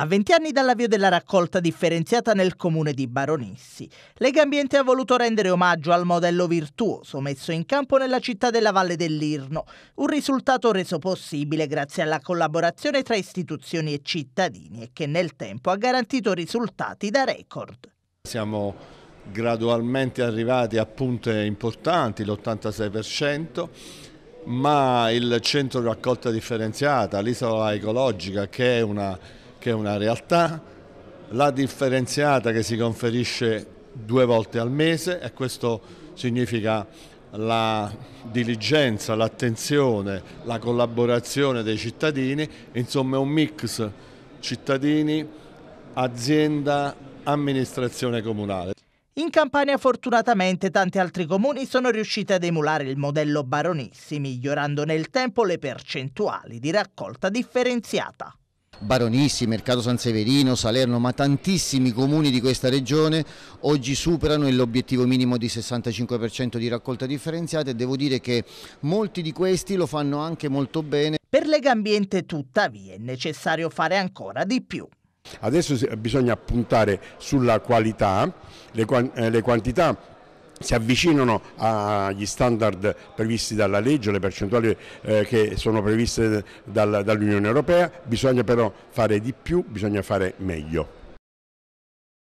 A 20 anni dall'avvio della raccolta differenziata nel comune di Baronissi, Lega Ambiente ha voluto rendere omaggio al modello virtuoso messo in campo nella città della Valle dell'Irno, un risultato reso possibile grazie alla collaborazione tra istituzioni e cittadini e che nel tempo ha garantito risultati da record. Siamo gradualmente arrivati a punte importanti, l'86%, ma il centro raccolta differenziata, l'isola ecologica che è una che è una realtà, la differenziata che si conferisce due volte al mese e questo significa la diligenza, l'attenzione, la collaborazione dei cittadini, insomma è un mix cittadini, azienda, amministrazione comunale. In Campania fortunatamente tanti altri comuni sono riusciti ad emulare il modello Baronissi, migliorando nel tempo le percentuali di raccolta differenziata. Baronissi, Mercato San Severino, Salerno, ma tantissimi comuni di questa regione oggi superano l'obiettivo minimo di 65% di raccolta differenziata e devo dire che molti di questi lo fanno anche molto bene. Per Legambiente tuttavia è necessario fare ancora di più. Adesso bisogna puntare sulla qualità, le, eh, le quantità si avvicinano agli standard previsti dalla legge, le percentuali eh, che sono previste dall'Unione Europea, bisogna però fare di più, bisogna fare meglio.